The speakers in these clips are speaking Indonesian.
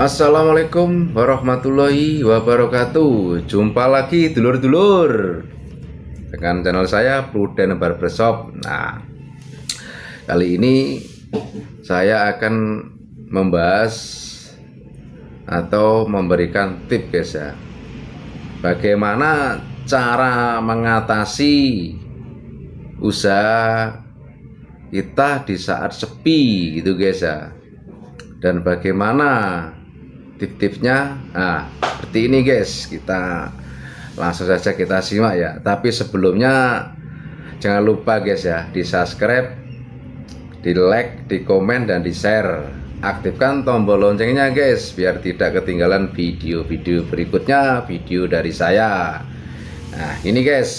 Assalamualaikum warahmatullahi wabarakatuh Jumpa lagi dulur-dulur Dengan channel saya Pruden Barbershop Nah Kali ini Saya akan membahas Atau memberikan tip guys ya Bagaimana cara mengatasi Usaha kita di saat sepi gitu guys ya dan bagaimana tip-tipnya nah seperti ini guys kita langsung saja kita simak ya tapi sebelumnya jangan lupa guys ya di subscribe di like di komen dan di share aktifkan tombol loncengnya guys biar tidak ketinggalan video-video berikutnya video dari saya nah ini guys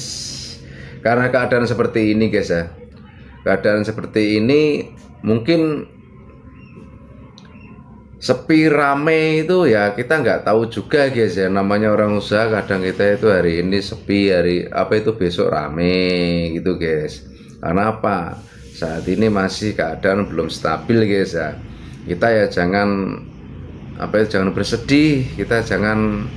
karena keadaan seperti ini guys ya keadaan seperti ini mungkin sepi rame itu ya kita nggak tahu juga guys ya namanya orang usaha kadang kita itu hari ini sepi hari apa itu besok rame gitu guys karena apa saat ini masih keadaan belum stabil guys ya kita ya jangan apa itu ya, jangan bersedih kita jangan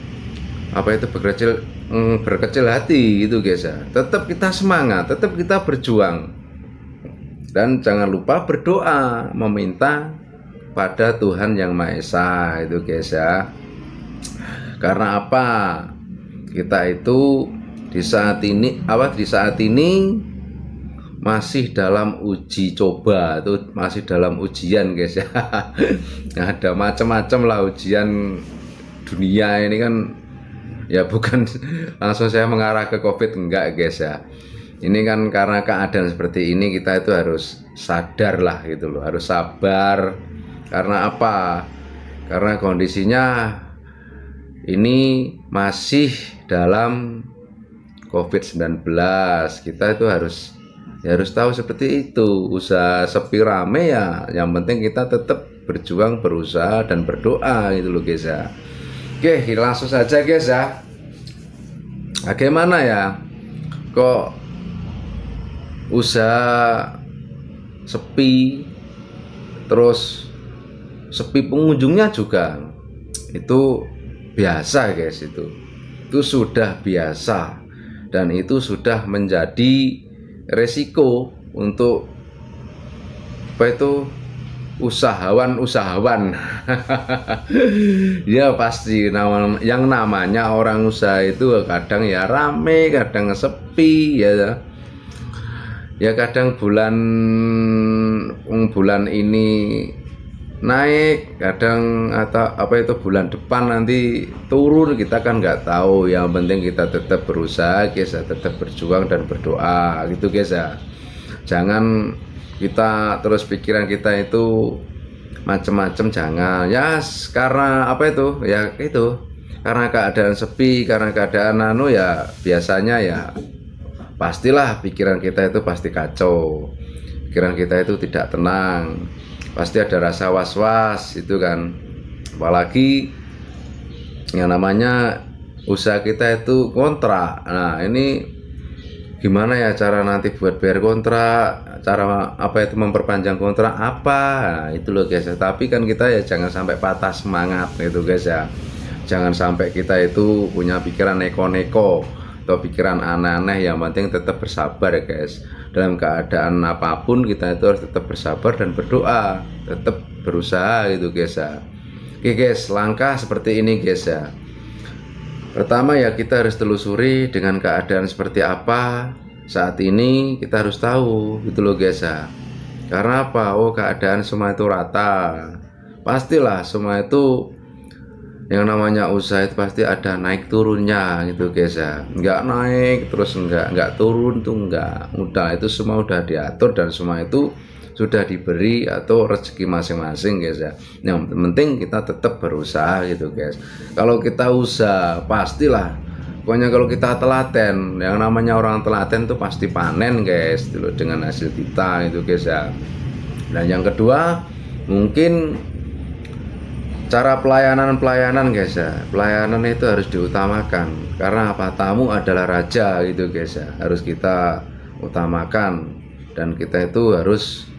apa itu berkecil mm, berkecil hati gitu guys ya tetap kita semangat tetap kita berjuang dan jangan lupa berdoa meminta pada Tuhan yang Maha Esa itu guys ya karena apa kita itu di saat ini apa di saat ini masih dalam uji coba itu masih dalam ujian guys ya ada macam-macam lah ujian dunia ini kan ya bukan langsung saya mengarah ke covid enggak guys ya ini kan karena keadaan seperti ini kita itu harus sadar lah gitu loh harus sabar karena apa? Karena kondisinya ini masih dalam COVID-19. Kita itu harus ya harus tahu seperti itu. Usaha sepi rame ya, yang penting kita tetap berjuang, berusaha dan berdoa gitu loh guys ya. Oke, langsung saja guys ya. Bagaimana ya? Kok usaha sepi terus sepi pengunjungnya juga itu biasa guys itu itu sudah biasa dan itu sudah menjadi resiko untuk apa itu usahawan-usahawan ya pasti yang namanya orang usaha itu kadang ya rame kadang sepi ya ya kadang bulan bulan ini naik kadang atau apa itu bulan depan nanti turun kita kan nggak tahu yang penting kita tetap berusaha guys tetap berjuang dan berdoa gitu guys ya jangan kita terus pikiran kita itu macam-macam jangan ya karena apa itu ya itu karena keadaan sepi karena keadaan anu ya biasanya ya pastilah pikiran kita itu pasti kacau pikiran kita itu tidak tenang pasti ada rasa was-was itu kan apalagi yang namanya usaha kita itu kontrak nah ini gimana ya cara nanti buat bayar kontrak cara apa itu memperpanjang kontrak apa nah, itu loh guys tapi kan kita ya jangan sampai patah semangat gitu guys ya jangan sampai kita itu punya pikiran neko-neko atau pikiran aneh-aneh yang penting tetap bersabar ya guys dalam keadaan apapun kita itu harus tetap bersabar dan berdoa tetap berusaha gitu guys ya oke guys langkah seperti ini guys ya pertama ya kita harus telusuri dengan keadaan seperti apa saat ini kita harus tahu gitu loh guys ya karena apa oh keadaan semua itu rata pastilah semua itu yang namanya usaha itu pasti ada naik turunnya gitu guys ya nggak naik terus nggak nggak turun tuh nggak mudah itu semua udah diatur dan semua itu sudah diberi atau rezeki masing-masing guys ya yang penting kita tetap berusaha gitu guys kalau kita usaha pastilah pokoknya kalau kita telaten yang namanya orang telaten tuh pasti panen guys dulu gitu dengan hasil kita gitu guys ya dan yang kedua mungkin cara pelayanan-pelayanan guys ya pelayanan itu harus diutamakan karena apa tamu adalah raja gitu guys ya harus kita utamakan dan kita itu harus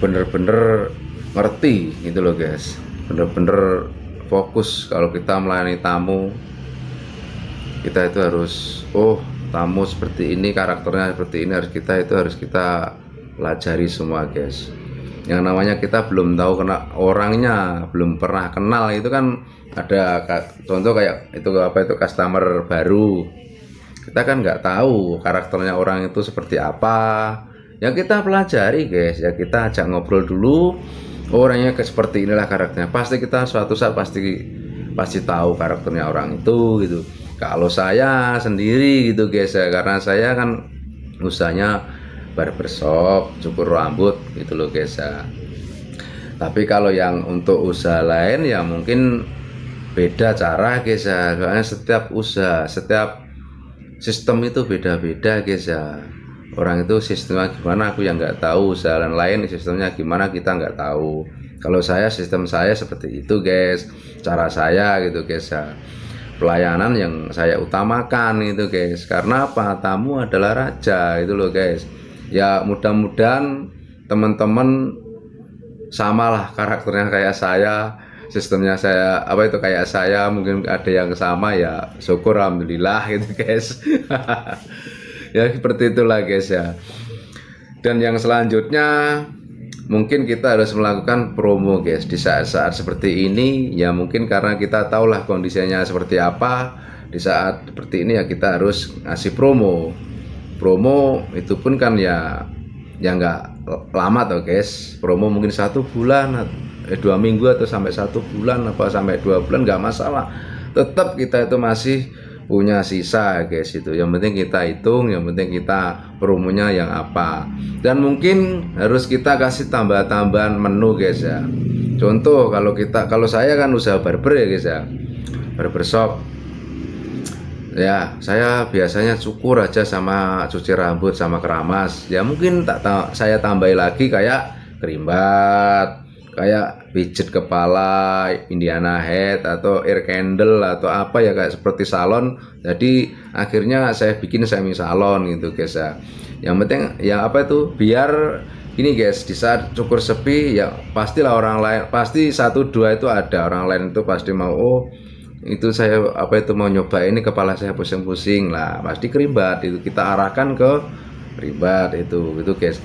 bener-bener ngerti gitu loh guys bener-bener fokus kalau kita melayani tamu kita itu harus oh tamu seperti ini karakternya seperti ini harus kita itu harus kita pelajari semua guys yang namanya kita belum tahu kena orangnya belum pernah kenal itu kan ada contoh kayak itu apa itu customer baru kita kan nggak tahu karakternya orang itu seperti apa ya kita pelajari guys ya kita ajak ngobrol dulu orangnya ke seperti inilah karakternya pasti kita suatu saat pasti pasti tahu karakternya orang itu gitu kalau saya sendiri gitu guys ya karena saya kan usahanya barbershop cukur rambut gitu loh guys ya tapi kalau yang untuk usaha lain ya mungkin beda cara guys ya soalnya setiap usaha setiap sistem itu beda-beda guys ya orang itu sistemnya gimana aku yang nggak tahu usaha lain sistemnya gimana kita nggak tahu kalau saya sistem saya seperti itu guys cara saya gitu guys ya pelayanan yang saya utamakan itu, guys karena apa tamu adalah raja itu loh guys ya mudah-mudahan teman-teman samalah karakternya kayak saya sistemnya saya apa itu kayak saya mungkin ada yang sama ya syukur alhamdulillah gitu guys ya seperti itulah guys ya dan yang selanjutnya mungkin kita harus melakukan promo guys di saat-saat seperti ini ya mungkin karena kita tahulah kondisinya seperti apa di saat seperti ini ya kita harus ngasih promo promo itu pun kan ya ya nggak lama tuh guys promo mungkin satu bulan eh, dua minggu atau sampai satu bulan apa sampai dua bulan nggak masalah tetap kita itu masih punya sisa guys itu yang penting kita hitung yang penting kita promonya yang apa dan mungkin harus kita kasih tambah-tambahan menu guys ya contoh kalau kita kalau saya kan usaha barber ya guys ya barber shop Ya, saya biasanya cukur aja sama cuci rambut sama keramas. Ya mungkin tak ta saya tambahi lagi kayak kerimbat, kayak pijit kepala, Indiana head atau air candle atau apa ya kayak seperti salon. Jadi akhirnya saya bikin semi salon gitu guys ya. Yang penting ya apa itu biar ini guys di saat cukur sepi ya pastilah orang lain pasti satu dua itu ada orang lain itu pasti mau oh itu saya apa itu mau nyoba ini kepala saya pusing-pusing lah pasti keribat itu kita arahkan ke ribat itu itu guys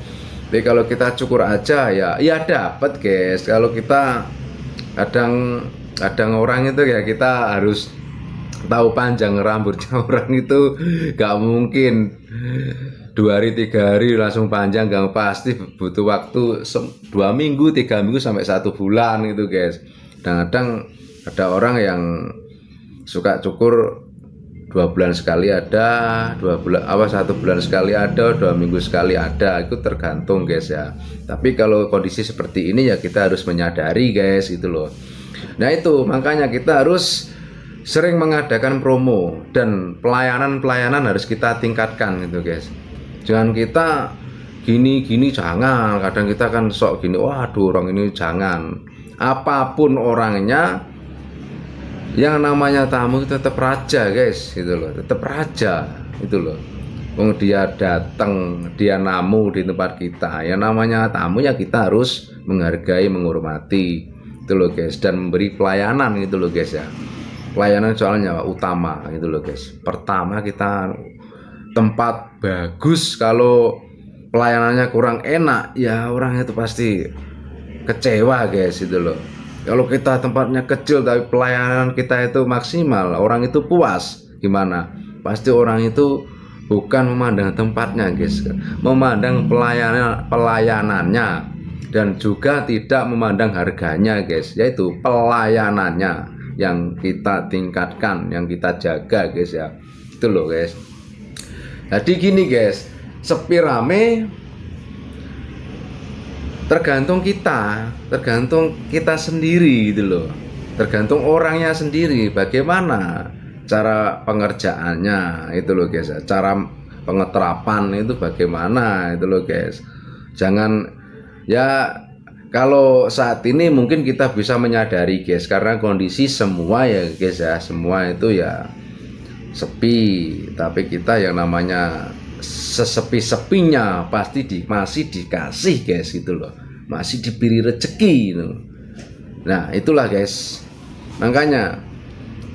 tapi kalau kita cukur aja ya iya dapat guys kalau kita kadang kadang orang itu ya kita harus tahu panjang rambutnya orang itu gak mungkin dua hari tiga hari langsung panjang gak pasti butuh waktu dua minggu tiga minggu sampai satu bulan gitu guys kadang-kadang ada orang yang suka cukur dua bulan sekali ada dua bulan apa satu bulan sekali ada dua minggu sekali ada itu tergantung guys ya tapi kalau kondisi seperti ini ya kita harus menyadari guys itu loh nah itu makanya kita harus sering mengadakan promo dan pelayanan-pelayanan harus kita tingkatkan gitu guys jangan kita gini gini jangan kadang kita kan sok gini waduh orang ini jangan apapun orangnya yang namanya tamu itu tetap raja guys gitu loh tetap raja itu loh Wong dia datang, dia namu di tempat kita. Yang namanya tamunya kita harus menghargai, menghormati. Itu loh guys dan memberi pelayanan gitu loh guys ya. Pelayanan soalnya utama gitu loh guys. Pertama kita tempat bagus kalau pelayanannya kurang enak ya orang itu pasti kecewa guys itu loh kalau kita tempatnya kecil tapi pelayanan kita itu maksimal, orang itu puas. Gimana? Pasti orang itu bukan memandang tempatnya, guys. Memandang pelayanan pelayanannya dan juga tidak memandang harganya, guys. Yaitu pelayanannya yang kita tingkatkan, yang kita jaga, guys ya. Itu loh, guys. Jadi gini, guys. Sepi rame, tergantung kita, tergantung kita sendiri gitu loh. Tergantung orangnya sendiri bagaimana cara pengerjaannya itu loh guys. Ya. Cara pengeterapan itu bagaimana itu loh guys. Jangan ya kalau saat ini mungkin kita bisa menyadari guys karena kondisi semua ya guys ya semua itu ya sepi tapi kita yang namanya sesepi-sepinya pasti di, masih dikasih guys gitu loh masih diberi rezeki gitu. nah itulah guys makanya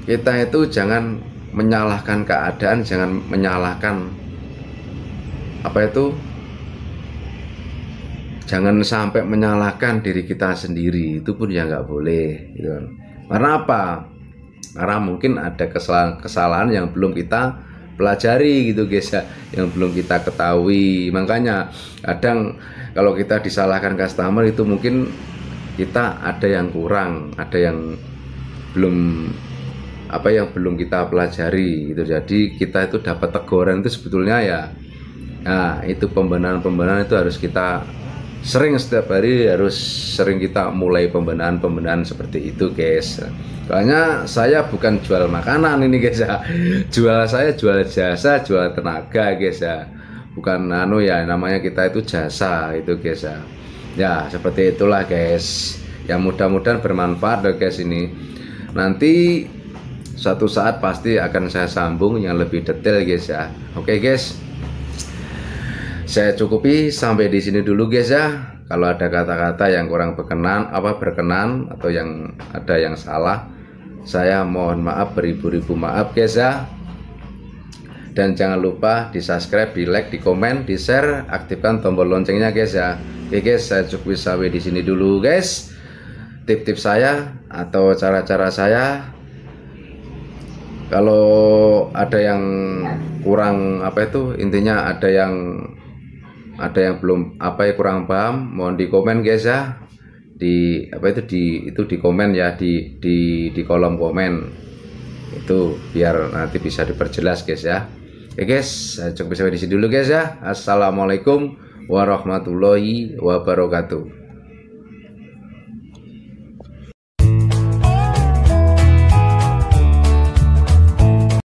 kita itu jangan menyalahkan keadaan jangan menyalahkan apa itu jangan sampai menyalahkan diri kita sendiri itu pun ya nggak boleh gitu kan. karena apa karena mungkin ada kesalahan kesalahan yang belum kita pelajari gitu guys ya yang belum kita ketahui makanya kadang kalau kita disalahkan customer itu mungkin kita ada yang kurang ada yang belum apa yang belum kita pelajari gitu jadi kita itu dapat teguran itu sebetulnya ya nah itu pembenaran-pembenaran itu harus kita sering setiap hari harus sering kita mulai pembenahan-pembenahan seperti itu guys soalnya saya bukan jual makanan ini guys ya jual saya jual jasa jual tenaga guys ya bukan anu ya namanya kita itu jasa itu guys ya ya seperti itulah guys ya mudah-mudahan bermanfaat deh guys ini nanti suatu saat pasti akan saya sambung yang lebih detail guys ya oke guys saya cukupi sampai di sini dulu guys ya. Kalau ada kata-kata yang kurang berkenan, apa berkenan atau yang ada yang salah, saya mohon maaf beribu-ribu maaf guys ya. Dan jangan lupa di subscribe, di like, di komen, di share, aktifkan tombol loncengnya guys ya. Oke guys, saya cukupi sampai di sini dulu guys. Tip-tip saya atau cara-cara saya kalau ada yang kurang apa itu intinya ada yang ada yang belum apa ya kurang paham mohon di komen guys ya di apa itu di itu di komen ya di di di kolom komen itu biar nanti bisa diperjelas guys ya oke guys cukup sampai di sini dulu guys ya assalamualaikum warahmatullahi wabarakatuh